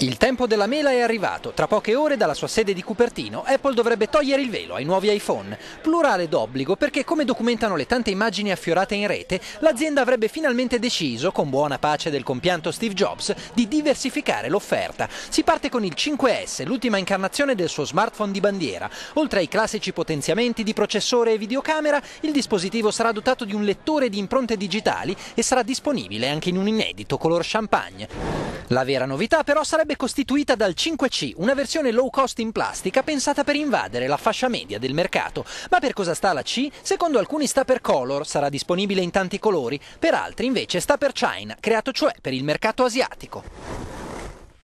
Il tempo della mela è arrivato, tra poche ore dalla sua sede di Cupertino Apple dovrebbe togliere il velo ai nuovi iPhone, plurale d'obbligo perché come documentano le tante immagini affiorate in rete, l'azienda avrebbe finalmente deciso, con buona pace del compianto Steve Jobs, di diversificare l'offerta. Si parte con il 5S, l'ultima incarnazione del suo smartphone di bandiera. Oltre ai classici potenziamenti di processore e videocamera, il dispositivo sarà dotato di un lettore di impronte digitali e sarà disponibile anche in un inedito color champagne. La vera novità però sarebbe sarebbe costituita dal 5C, una versione low cost in plastica pensata per invadere la fascia media del mercato. Ma per cosa sta la C? Secondo alcuni sta per color, sarà disponibile in tanti colori, per altri invece sta per China, creato cioè per il mercato asiatico.